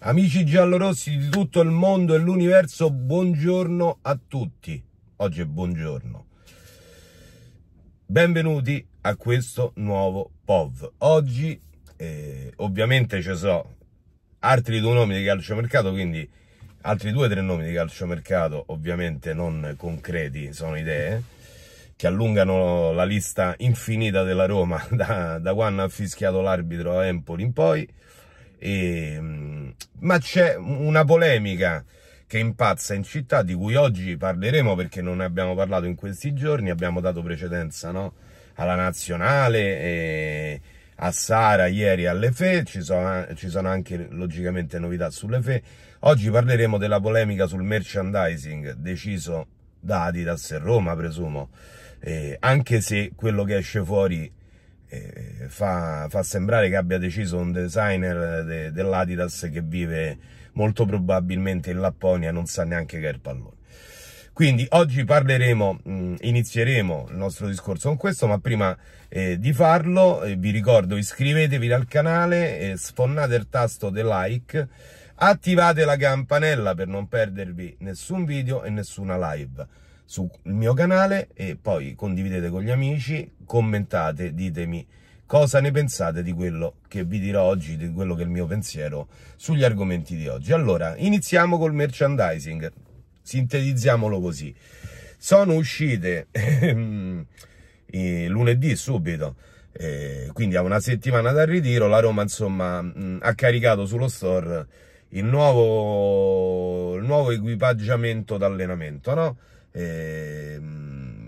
Amici giallorossi di tutto il mondo e l'universo, buongiorno a tutti. Oggi è buongiorno. Benvenuti a questo nuovo POV. Oggi eh, ovviamente ci sono altri due nomi di calciomercato, quindi altri due o tre nomi di calciomercato, ovviamente non concreti, sono idee, che allungano la lista infinita della Roma da, da quando ha fischiato l'arbitro a Empoli in poi. E, ehm, ma c'è una polemica che impazza in città di cui oggi parleremo perché non ne abbiamo parlato in questi giorni, abbiamo dato precedenza no? alla nazionale, a Sara ieri alle FE, ci sono, ci sono anche logicamente novità sulle FE. Oggi parleremo della polemica sul merchandising deciso da Adidas e Roma, presumo. Eh, anche se quello che esce fuori eh, fa, fa, sembrare che abbia deciso un designer de, dell'Adidas che vive molto probabilmente in Lapponia, non sa neanche che è il pallone. Quindi oggi parleremo, inizieremo il nostro discorso con questo, ma prima eh, di farlo eh, vi ricordo iscrivetevi al canale, eh, sfonnate il tasto del like, attivate la campanella per non perdervi nessun video e nessuna live sul mio canale e poi condividete con gli amici, commentate, ditemi cosa ne pensate di quello che vi dirò oggi, di quello che è il mio pensiero sugli argomenti di oggi. Allora, iniziamo col merchandising, sintetizziamolo così. Sono uscite ehm, lunedì subito, eh, quindi a una settimana dal ritiro, la Roma insomma mh, ha caricato sullo store il nuovo, il nuovo equipaggiamento d'allenamento, no? Eh,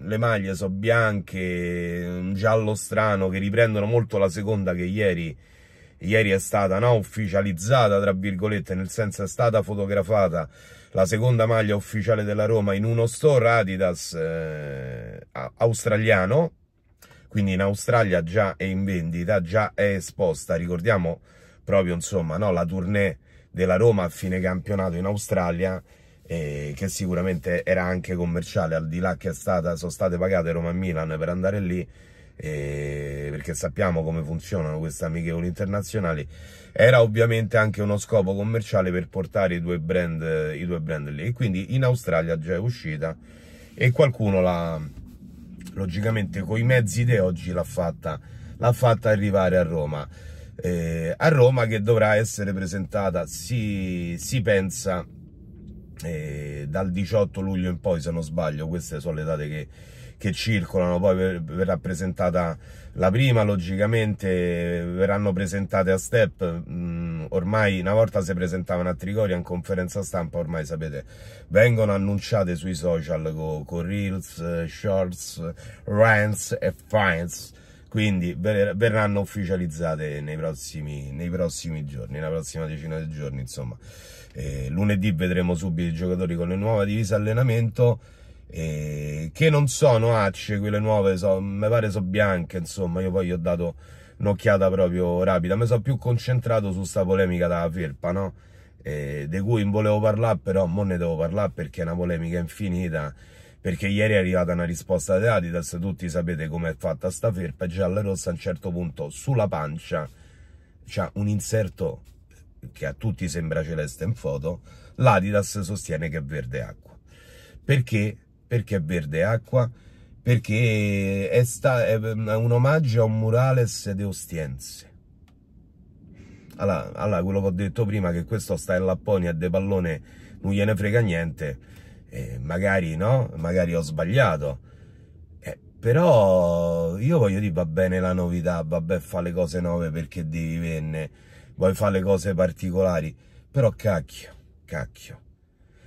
le maglie sono bianche, un giallo strano, che riprendono molto la seconda che ieri, ieri è stata no, ufficializzata, tra virgolette, nel senso è stata fotografata la seconda maglia ufficiale della Roma in uno store Adidas eh, australiano, quindi in Australia già è in vendita, già è esposta, ricordiamo proprio insomma no, la tournée della Roma a fine campionato in Australia eh, che sicuramente era anche commerciale, al di là che stata, sono state pagate Roma e Milan per andare lì, eh, perché sappiamo come funzionano queste amichevoli internazionali, era ovviamente anche uno scopo commerciale per portare i due brand, i due brand lì. E quindi in Australia già è uscita e qualcuno l'ha, logicamente, con i mezzi di oggi l'ha fatta, fatta arrivare a Roma. Eh, a Roma che dovrà essere presentata, si, si pensa, e dal 18 luglio in poi se non sbaglio queste sono le date che, che circolano poi verrà presentata la prima logicamente verranno presentate a step mm, ormai una volta si presentavano a Trigoria in conferenza stampa ormai sapete vengono annunciate sui social con, con reels, shorts, rants e finds quindi ver verranno ufficializzate nei prossimi, nei prossimi giorni, nella prossima decina di giorni insomma eh, lunedì vedremo subito i giocatori con le nuove divise allenamento eh, che non sono acce quelle nuove, so, mi pare sono bianche, insomma, io poi gli ho dato un'occhiata proprio rapida, mi sono più concentrato su sta polemica della Firpa, no? Eh, di cui non volevo parlare, però non ne devo parlare perché è una polemica infinita, perché ieri è arrivata una risposta di Adidas, tutti sapete com'è fatta sta Firpa, gialla rossa a un certo punto sulla pancia c'ha un inserto che a tutti sembra celeste in foto, l'Adidas sostiene che è verde acqua. Perché? Perché è verde acqua? Perché è, è un omaggio a un murales de Ostiense. Allora, allora, quello che ho detto prima, che questo sta in Lapponia e De Pallone non gliene frega niente, eh, magari no, magari ho sbagliato, eh, però io voglio dire va bene la novità, vabbè fa le cose nuove perché devi venne, vuoi fare le cose particolari, però cacchio, cacchio.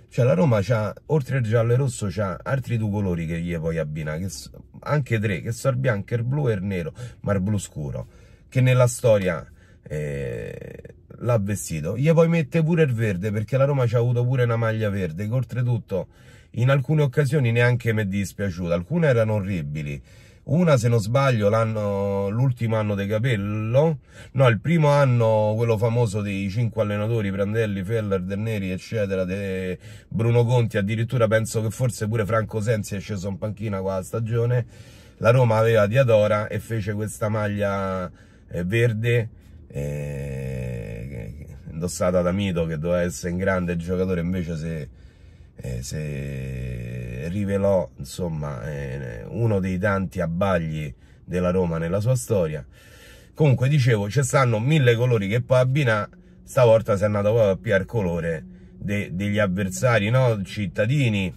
Cioè la Roma c'ha, oltre al giallo e rosso, c'ha altri due colori che gli puoi abbinare, so, anche tre, che sono il bianco, il blu e il nero, ma il blu scuro, che nella storia eh, l'ha vestito. Gli puoi mettere pure il verde, perché la Roma ci ha avuto pure una maglia verde, che oltretutto in alcune occasioni neanche mi è dispiaciuta, alcune erano orribili, una, se non sbaglio, l'ultimo anno dei Capello, no, il primo anno, quello famoso dei cinque allenatori, Prandelli, Feller, Del Neri, eccetera, de Bruno Conti, addirittura penso che forse pure Franco Sensi è sceso in panchina qua la stagione, la Roma aveva Diadora e fece questa maglia eh, verde, eh, indossata da Mito, che doveva essere un grande giocatore, invece se eh, rivelò insomma, eh, uno dei tanti abbagli della Roma nella sua storia. Comunque dicevo, ci stanno mille colori che può abbinare, stavolta si è andato proprio più al colore de degli avversari, no? cittadini,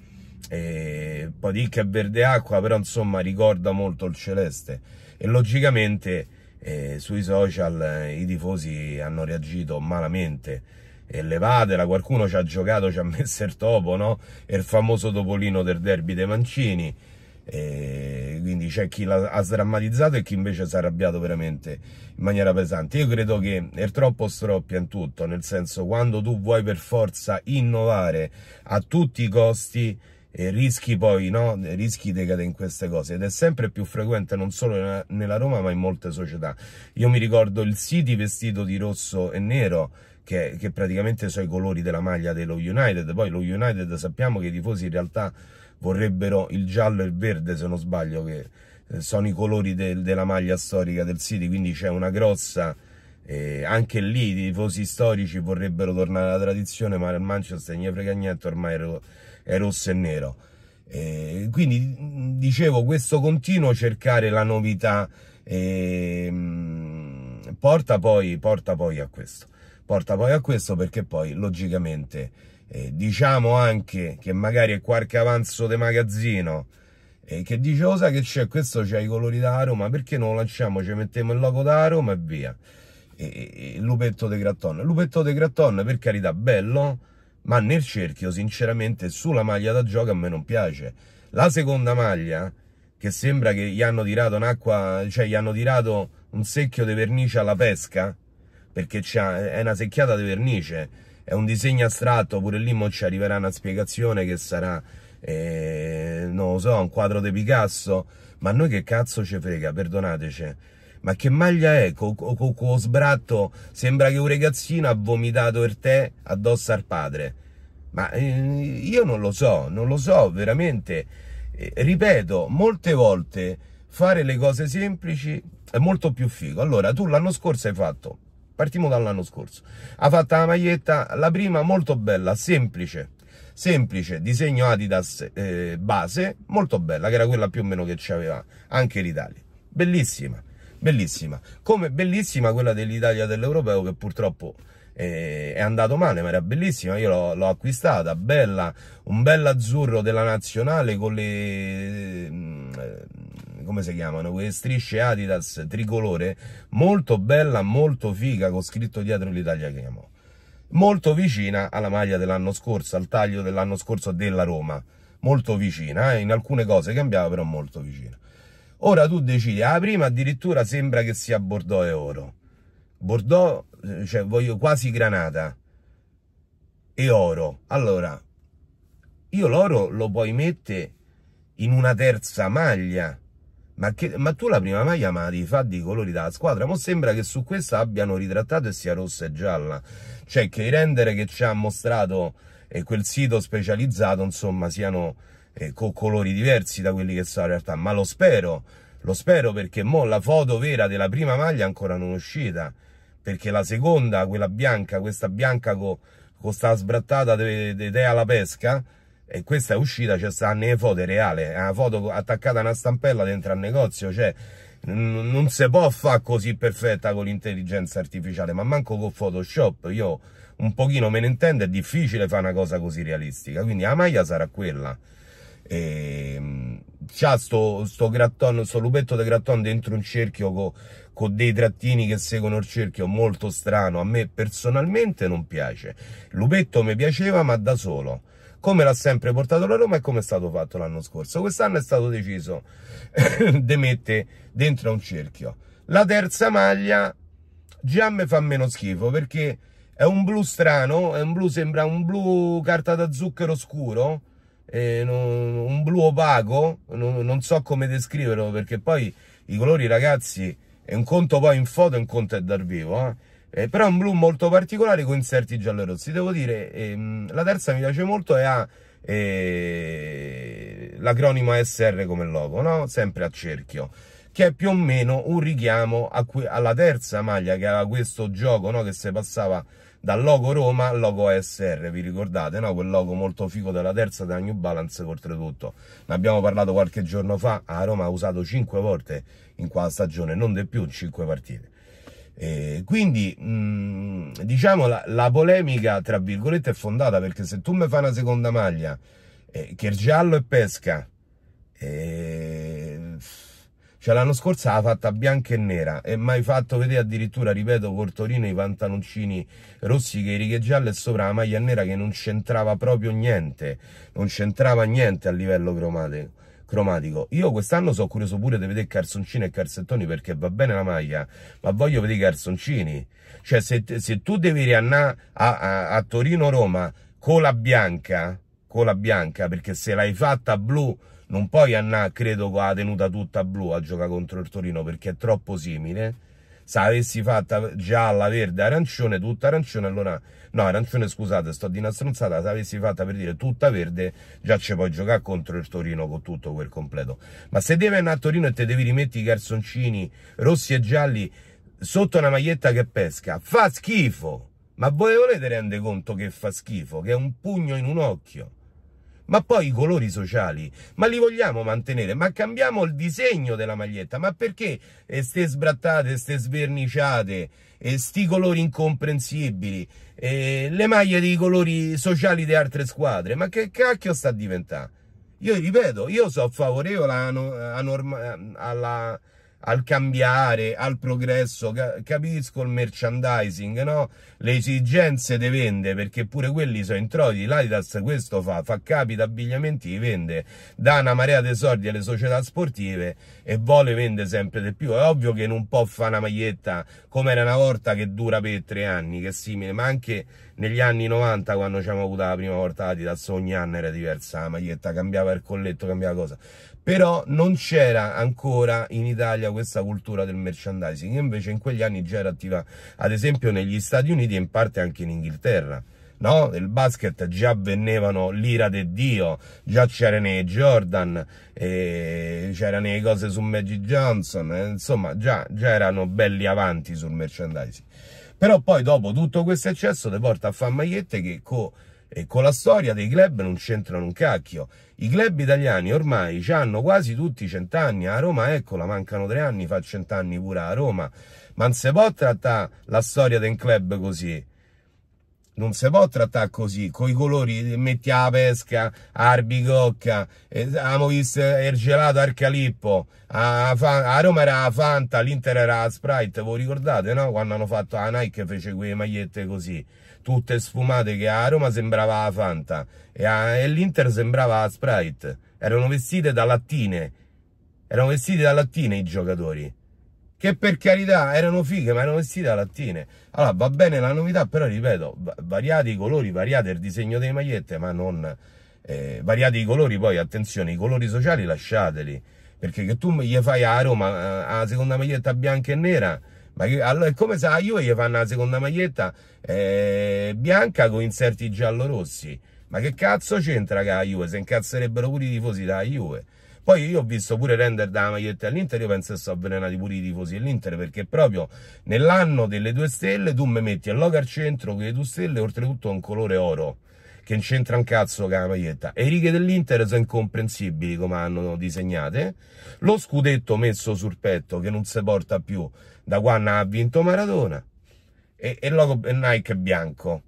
eh, un po' di che è verde acqua, però insomma ricorda molto il celeste e logicamente eh, sui social eh, i tifosi hanno reagito malamente e levatela, qualcuno ci ha giocato, ci ha messo il topo, no? il famoso topolino del derby dei Mancini. E quindi c'è chi l'ha sdrammatizzato e chi invece si è arrabbiato veramente in maniera pesante. Io credo che il troppo stroppia in tutto, nel senso quando tu vuoi per forza innovare a tutti i costi e eh, rischi poi, no? rischi di cadere in queste cose ed è sempre più frequente non solo nella Roma ma in molte società. Io mi ricordo il City vestito di rosso e nero che, che praticamente sono i colori della maglia dello United. Poi lo United sappiamo che i tifosi in realtà vorrebbero il giallo e il verde, se non sbaglio, che eh, sono i colori del, della maglia storica del City, quindi c'è una grossa... Eh, anche lì i tifosi storici vorrebbero tornare alla tradizione, ma il Manchester ne frega niente, ormai è rosso e nero. Eh, quindi dicevo, questo continuo cercare la novità eh, porta, poi, porta poi a questo porta poi a questo perché poi logicamente eh, diciamo anche che magari è qualche avanzo di magazzino e eh, che dice oh sa che c'è questo c'ha i colori da Roma perché non lo lanciamo ci mettiamo il logo da Roma e via e, e, lupetto de Gratton lupetto de Gratton per carità bello ma nel cerchio sinceramente sulla maglia da gioco a me non piace la seconda maglia che sembra che gli hanno tirato un'acqua cioè gli hanno tirato un secchio di vernice alla pesca perché è una secchiata di vernice, è un disegno astratto, pure lì mo ci arriverà una spiegazione che sarà, eh, non lo so, un quadro di Picasso, ma a noi che cazzo ci frega, perdonateci. Ma che maglia è? Con co, co, co sbratto sembra che un ragazzino ha vomitato il tè addosso al padre. Ma eh, io non lo so, non lo so, veramente. Eh, ripeto, molte volte fare le cose semplici è molto più figo. Allora, tu l'anno scorso hai fatto Partiamo dall'anno scorso. Ha fatto la maglietta, la prima molto bella, semplice, semplice, disegno Adidas eh, base, molto bella, che era quella più o meno che c'aveva anche l'Italia. Bellissima, bellissima. Come bellissima quella dell'Italia dell'Europeo che purtroppo eh, è andato male, ma era bellissima, io l'ho acquistata, bella, un bel azzurro della nazionale con le mm, come si chiamano, quelle strisce Adidas tricolore, molto bella, molto figa, con scritto dietro l'Italia che amo. Molto vicina alla maglia dell'anno scorso, al taglio dell'anno scorso della Roma. Molto vicina, eh? in alcune cose cambiava, però molto vicina. Ora tu decidi, la ah, prima addirittura sembra che sia Bordeaux e Oro. Bordeaux, eh, cioè voglio quasi granata e oro. Allora, io l'oro lo puoi mettere in una terza maglia ma, che, ma, tu la prima maglia ma la devi fare di colori della squadra ma sembra che su questa abbiano ritrattato e sia rossa e gialla cioè che i render che ci ha mostrato eh, quel sito specializzato insomma siano eh, con colori diversi da quelli che sono in realtà ma lo spero lo spero perché mo la foto vera della prima maglia è ancora non uscita perché la seconda quella bianca questa bianca con co sta sbrattata di te alla pesca e questa uscita c'è cioè, sta nelle foto reale, è una foto attaccata a una stampella dentro al negozio, cioè non si può fare così perfetta con l'intelligenza artificiale, ma manco con Photoshop, io un pochino me ne intendo, è difficile fare una cosa così realistica, quindi la maglia sarà quella. E... Ehm, c'ha sto, sto, gratton, sto lupetto di gratton dentro un cerchio con co dei trattini che seguono il cerchio, molto strano, a me personalmente non piace. lupetto mi piaceva ma da solo come l'ha sempre portato la Roma e come è stato fatto l'anno scorso. Quest'anno è stato deciso di mettere dentro un cerchio. La terza maglia già mi fa meno schifo perché è un blu strano, è un blu, sembra un blu carta da zucchero scuro, un blu opaco, non, so come descriverlo perché poi i colori ragazzi, è un conto poi in foto è un conto è dal vivo, eh eh, però è un blu molto particolare con inserti giallo e rossi. Devo dire, ehm, la terza mi piace molto e ha eh, l'acronimo SR come logo, no? sempre a cerchio che è più o meno un richiamo alla terza maglia che aveva questo gioco no? che si passava dal logo Roma al logo SR, vi ricordate? No? Quel logo molto figo della terza della New Balance, oltretutto. Ne abbiamo parlato qualche giorno fa, a Roma ha usato 5 volte in quella stagione, non di più, 5 partite. Eh, quindi, mh, mm, diciamo, la, la, polemica, tra virgolette, è fondata perché se tu mi fai una seconda maglia, eh, che giallo è pesca, eh, cioè l'anno scorso l'ha fatta bianca e nera e mai fatto vedere addirittura, ripeto, Cortorino i pantaloncini rossi che i righe gialle e sopra la maglia nera che non c'entrava proprio niente, non c'entrava niente a livello cromatico cromatico. Io quest'anno sono curioso pure di vedere calzoncini e calzettoni perché va bene la maglia, ma voglio vedere i calzoncini. Cioè, se, se, tu devi riannare a, a, a Torino-Roma con la bianca, con la bianca, perché se l'hai fatta blu non puoi andare, credo, con la tenuta tutta blu a giocare contro il Torino perché è troppo simile se avessi fatta gialla, verde, arancione, tutta arancione, allora... No, arancione scusate, sto di una stronzata, se avessi fatta per dire tutta verde, già ci puoi giocare contro il Torino con tutto quel completo. Ma se devi andare a Torino e te devi rimettere i calzoncini rossi e gialli sotto una maglietta che pesca, fa schifo! Ma voi volete rendere conto che fa schifo? Che è un pugno in un occhio? ma poi i colori sociali, ma li vogliamo mantenere, ma cambiamo il disegno della maglietta, ma perché eh, ste sbrattate, ste sverniciate, eh, sti colori incomprensibili, eh, le maglie dei colori sociali di altre squadre, ma che cacchio sta diventando? Io ripeto, io sono favorevole alla, alla al cambiare, al progresso, capisco il merchandising, no? le esigenze di vende, perché pure quelli sono introiti, l'Adidas questo fa, fa capi d'abbigliamenti, li vende, dà una marea di soldi alle società sportive e vuole vende sempre di più, è ovvio che non può fare una maglietta come era una volta che dura per tre anni, che è simile, ma anche negli anni 90 quando ci abbiamo avuto la prima volta la Adidas ogni anno era diversa la maglietta, cambiava il colletto, cambiava cosa però non c'era ancora in Italia questa cultura del merchandising invece in quegli anni già era attiva ad esempio negli Stati Uniti e in parte anche in Inghilterra no? Del basket già vennevano l'ira del Dio, già c'era nei Jordan, c'era le cose su Magic Johnson, eh, insomma già, già erano belli avanti sul merchandising però poi dopo tutto questo eccesso ti porta a fare magliette che co, eh, con la storia dei club non c'entrano un cacchio i club italiani ormai hanno quasi tutti cent'anni a Roma eccola mancano tre anni fa cent'anni pure a Roma ma non si può trattare la storia del club così non si può trattare così, con i colori, metti a pesca, arbicocca, abbiamo eh, visto il gelato arcalippo, calippo, a, a, Roma era la Fanta, l'Inter era la Sprite, voi ricordate no? Quando hanno fatto la Nike fece quelle magliette così, tutte sfumate che a Roma sembrava la Fanta e, e l'Inter sembrava la Sprite, erano vestite da lattine, erano vestite da lattine i giocatori che per carità erano fighe, ma erano vestite a lattine. Allora va bene la novità, però ripeto, variate i colori, variate il disegno delle magliette, ma non eh, variate i colori. Poi attenzione, i colori sociali lasciateli, perché che tu gli fai a Roma a, seconda maglietta bianca e nera. Ma che, allora, è come se a Juve gli fanno la seconda maglietta eh, bianca con inserti giallo-rossi. Ma che cazzo c'entra che la Juve? Se incazzerebbero pure i tifosi da Juve. Poi io ho visto pure render dalla maglietta all'Inter, io penso che sono avvelenati pure i tifosi dell'Inter, perché proprio nell'anno delle due stelle tu mi metti il logo al centro con le due stelle, oltretutto un colore oro che non c'entra un cazzo con la maglietta. E i righe dell'Inter sono incomprensibili come hanno disegnate. Lo scudetto messo sul petto che non si porta più da quando ha vinto Maradona. E, il logo Nike bianco.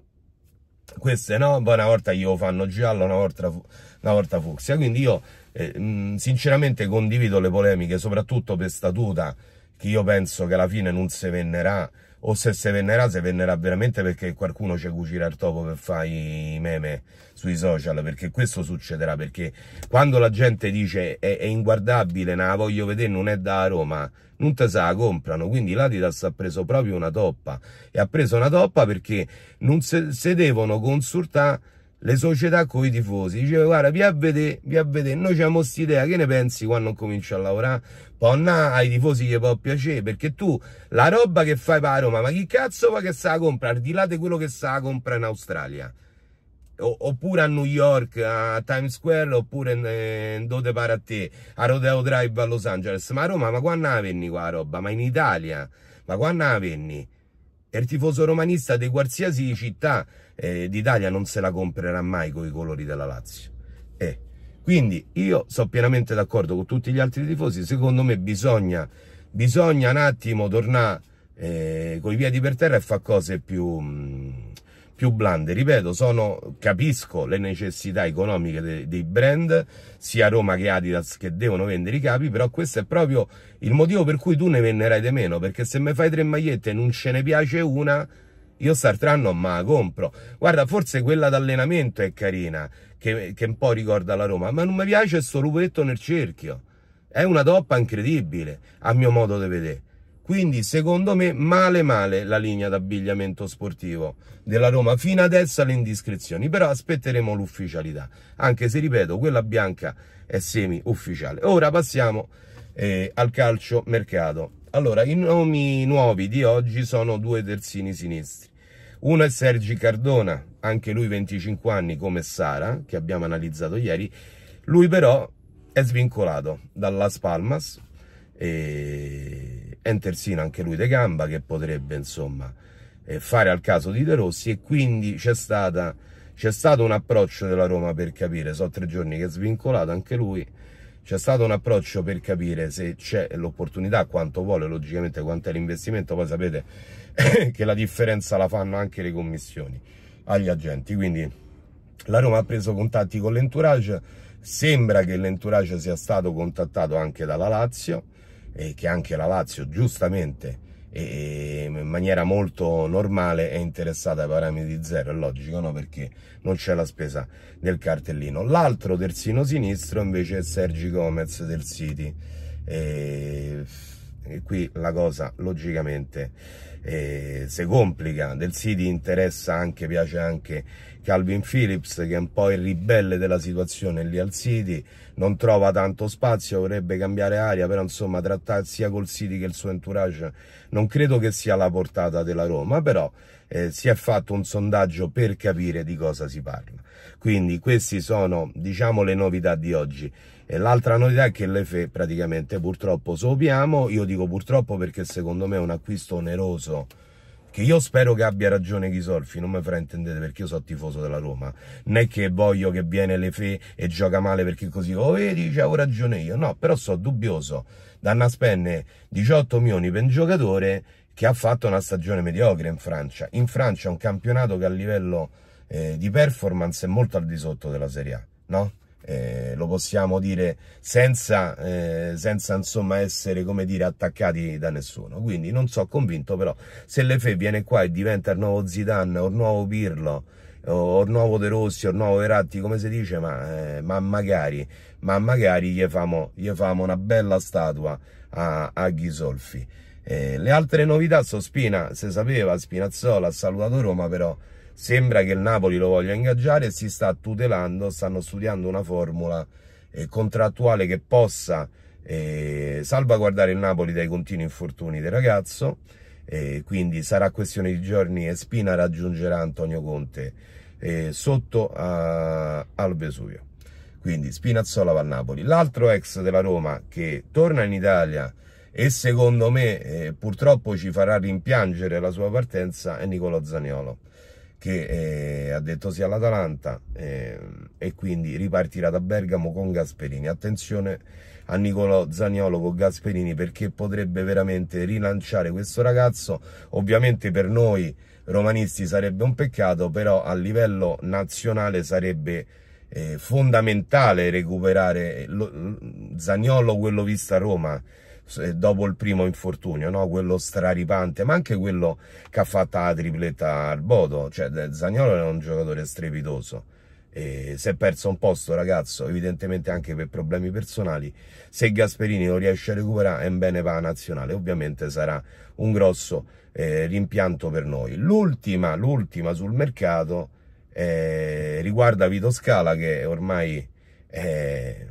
Queste no, poi una volta glielo fanno giallo, una volta, una volta fucsia. Quindi io mh, eh, mm, sinceramente condivido le polemiche, soprattutto per Statuta, che io penso che alla fine non se vennerà, o se se vennerà, se vennerà veramente perché qualcuno ci cucirà il topo per fare i meme sui social, perché questo succederà, perché quando la gente dice è, è inguardabile, non la voglio vedere, non è da Roma, non te se la comprano, quindi l'Adidas ha preso proprio una toppa, e ha preso una toppa perché non se, se devono consultare le società con i tifosi, diceva guarda vi avvede, vi avvede, noi abbiamo idea che ne pensi quando cominci a lavorare? Ponna ai tifosi gli può piacere, perché tu la roba che fai per Roma, ma chi cazzo va che sa a comprare, al di là di quello che sa a comprare in Australia? O, oppure a New York, a Times Square, oppure in, in eh, dove pare a te, a Rodeo Drive a Los Angeles, ma a Roma, ma quando venni qua la roba? Ma in Italia, ma quando venni? il tifoso romanista di qualsiasi città, eh, d'Italia non se la comprerà mai con i colori della Lazio. Eh. Quindi io sono pienamente d'accordo con tutti gli altri tifosi, secondo me bisogna, bisogna un attimo tornare eh, con i piedi per terra e fare cose più, mh, mm, più blande. Ripeto, sono, capisco le necessità economiche dei, dei brand, sia Roma che Adidas, che devono vendere i capi, però questo è proprio il motivo per cui tu ne venderai di meno, perché se mi fai tre magliette e non ce ne piace una io Sartran non ma la compro. Guarda, forse quella d'allenamento è carina, che, che, un po' ricorda la Roma, ma non mi piace questo lupetto nel cerchio. È una toppa incredibile, a mio modo di vedere. Quindi, secondo me, male male la linea d'abbigliamento sportivo della Roma. Fino adesso alle indiscrezioni, però aspetteremo l'ufficialità. Anche se, ripeto, quella bianca è semi-ufficiale. Ora passiamo eh, al calcio mercato. Allora, i nomi nuovi di oggi sono due terzini sinistri. Uno è Sergi Cardona, anche lui 25 anni come Sara, che abbiamo analizzato ieri. Lui però è svincolato dall'As Palmas, e... è un terzino anche lui de gamba che potrebbe insomma eh, fare al caso di De Rossi e quindi c'è stato un approccio della Roma per capire, so tre giorni che è svincolato anche lui, c'è stato un approccio per capire se c'è l'opportunità, quanto vuole, logicamente quanto è l'investimento, poi sapete che la differenza la fanno anche le commissioni agli agenti, quindi la Roma ha preso contatti con l'entourage, sembra che l'entourage sia stato contattato anche dalla Lazio e che anche la Lazio giustamente e in maniera molto normale è interessata ai parametri zero, è logico no? perché non c'è la spesa del cartellino. L'altro terzino sinistro invece è Sergi Gomez del City. E e qui la cosa logicamente eh, si complica. Del City interessa anche, piace anche Calvin Phillips che è un po' il ribelle della situazione lì al City, non trova tanto spazio, vorrebbe cambiare aria, però insomma trattare sia col City che il suo entourage non credo che sia la portata della Roma, però eh, si è fatto un sondaggio per capire di cosa si parla. Quindi queste sono, diciamo, le novità di oggi. E l'altra novità è che le FE praticamente purtroppo sopiamo, io dico purtroppo perché secondo me è un acquisto oneroso, che io spero che abbia ragione Chisolfi, non mi fraintendete perché io sono tifoso della Roma, non è che voglio che viene l'EFE e gioca male perché così, oh vedi, c'avevo ragione io, no, però sono dubbioso, Danna spenne 18 milioni per un giocatore che ha fatto una stagione mediocre in Francia, in Francia è un campionato che a livello eh, di performance è molto al di sotto della Serie A, no? Eh, lo possiamo dire senza, eh, senza insomma essere come dire attaccati da nessuno quindi non so convinto però se Lefe viene qua e diventa il nuovo Zidane o il nuovo Pirlo o il nuovo De Rossi o il nuovo Veratti come si dice ma, eh, ma magari ma magari gli famo, gli famo una bella statua a, a Ghisolfi eh, le altre novità so Spina, si sapeva Spinazzola ha salutato Roma però Sembra che il Napoli lo voglia ingaggiare e si sta tutelando, stanno studiando una formula eh, contrattuale che possa eh, salvaguardare il Napoli dai continui infortuni del ragazzo, eh, quindi sarà questione di giorni e Spina raggiungerà Antonio Conte eh, sotto a, al Vesuvio. Quindi Spinazzola va a Napoli. L'altro ex della Roma che torna in Italia e secondo me eh, purtroppo ci farà rimpiangere la sua partenza è Nicolo Zaniolo che eh, ha detto sia all'Atalanta eh, e quindi ripartirà da Bergamo con Gasperini. Attenzione a Nicolò Zaniolo con Gasperini perché potrebbe veramente rilanciare questo ragazzo. Ovviamente per noi romanisti sarebbe un peccato, però a livello nazionale sarebbe eh, fondamentale recuperare eh, lo, Zaniolo quello visto a Roma eh, dopo il primo infortunio, no? quello straripante, ma anche quello che ha fatto la tripletta al Bodo, cioè eh, Zagnolo era un giocatore strepitoso. E si è perso un posto ragazzo evidentemente anche per problemi personali se Gasperini non riesce a recuperare è un bene per la nazionale ovviamente sarà un grosso eh, rimpianto per noi l'ultima l'ultima sul mercato eh, riguarda Vito Scala che ormai eh,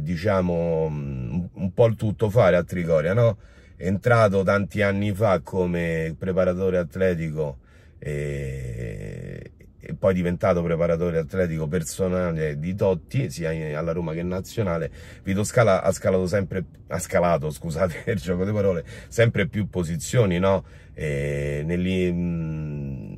diciamo mm, un po' il tutto fare a Trigoria, no? entrato tanti anni fa come preparatore atletico e, e, poi diventato preparatore atletico personale di Totti, sia alla Roma che nazionale, Vito Scala ha scalato sempre, ha scalato, scusate il gioco di parole, sempre più posizioni, no? E, negli, mm,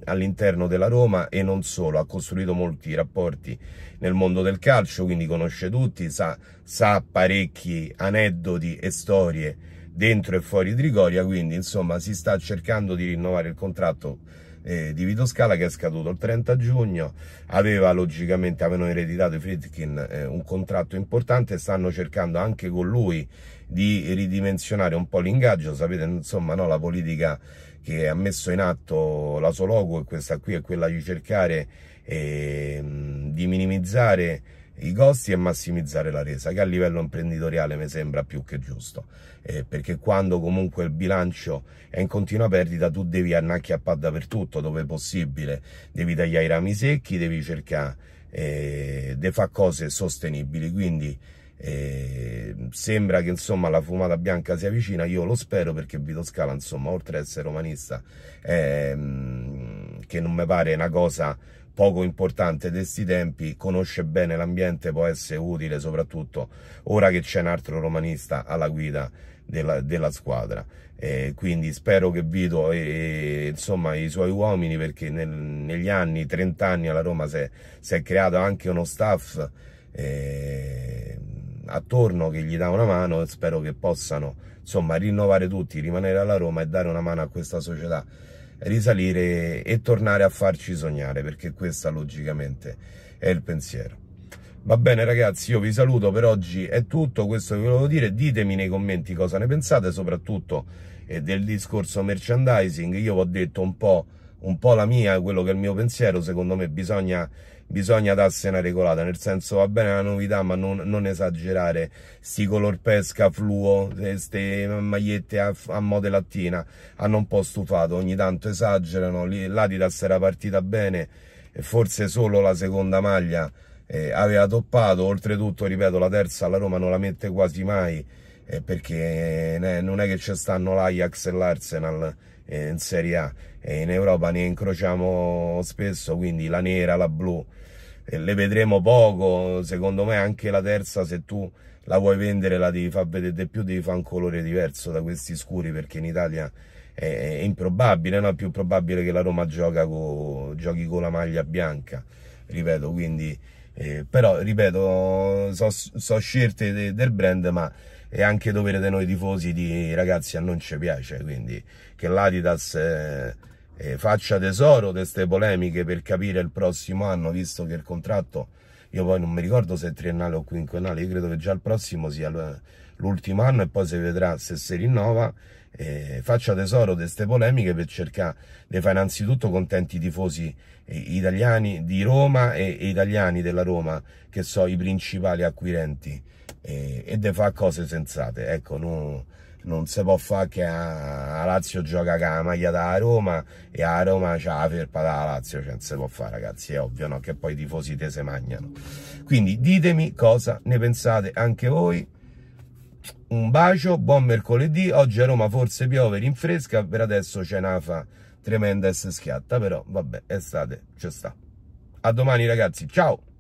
all'interno della Roma e non solo, ha costruito molti rapporti nel mondo del calcio, quindi conosce tutti, sa, sa parecchi aneddoti e storie dentro e fuori Trigoria, quindi insomma si sta cercando di rinnovare il contratto eh, di Vito Scala che è scaduto il 30 giugno, aveva logicamente, avevano ereditato i Fritkin eh, un contratto importante, stanno cercando anche con lui di ridimensionare un po' l'ingaggio, sapete insomma no, la politica che ha messo in atto la sua logo e questa qui è quella di cercare eh, di minimizzare i costi e massimizzare la resa che a livello imprenditoriale mi sembra più che giusto eh, perché quando comunque il bilancio è in continua perdita tu devi a annacchiappare dappertutto dove è possibile devi tagliare i rami secchi devi cercare eh, di fare cose sostenibili quindi e ehm, sembra che insomma la fumata bianca sia vicina, io lo spero perché Vito Scala insomma oltre ad essere romanista è, ehm, che non mi pare una cosa poco importante di questi tempi, conosce bene l'ambiente, può essere utile soprattutto ora che c'è un altro romanista alla guida della, della squadra. Eh, quindi spero che Vito e, e insomma, i suoi uomini, perché nel, negli anni, 30 anni alla Roma si è, creato anche uno staff eh, attorno che gli dà una mano e spero che possano insomma rinnovare tutti, rimanere alla Roma e dare una mano a questa società, risalire e tornare a farci sognare perché questa logicamente è il pensiero. Va bene ragazzi, io vi saluto, per oggi è tutto, questo che volevo dire, ditemi nei commenti cosa ne pensate, soprattutto eh, del discorso merchandising, io vi ho detto un po', un po' la mia, quello che è il mio pensiero, secondo me bisogna bisogna darsi una regolata, nel senso va bene la novità ma non, non esagerare, sti color pesca fluo, queste eh, magliette a, a mo' lattina, hanno un po' stufato, ogni tanto esagerano, l'Adidas era partita bene, forse solo la seconda maglia eh, aveva toppato, oltretutto ripeto la terza la Roma non la mette quasi mai, eh, perché eh, non è che ci stanno l'Ajax e l'Arsenal eh, in Serie A e in Europa ne incrociamo spesso, quindi la nera, la blu, eh, le vedremo poco, secondo me anche la terza se tu la vuoi vendere la devi far vedere di più, devi fare un colore diverso da questi scuri perché in Italia è, è improbabile, no? è più probabile che la Roma co, giochi con la maglia bianca, ripeto, quindi... Eh, però ripeto, sono so scelte de, del brand, ma è anche dovere di noi tifosi di ragazzi a non ci piace, quindi che l'Adidas eh, eh, faccia tesoro di queste polemiche per capire il prossimo anno, visto che il contratto io poi non mi ricordo se è triennale o quinquennale, io credo che già il prossimo sia l'ultimo anno e poi si vedrà se si rinnova. Eh, faccia tesoro di queste polemiche per cercare di fare innanzitutto contenti i tifosi eh, italiani di Roma e, italiani della Roma che sono i principali acquirenti eh, e di fare cose sensate. Ecco, non non si può fare che a, a Lazio gioca con la maglia da Roma e a Roma c'ha la ferpa da Lazio, cioè non si può fare ragazzi, è ovvio no? che poi i tifosi te se mangiano. Quindi ditemi cosa ne pensate anche voi. Un bacio, buon mercoledì, oggi a Roma forse piove, rinfresca, per adesso c'è un'afa tremenda e schiatta, però vabbè, estate, ci sta. A domani ragazzi, ciao!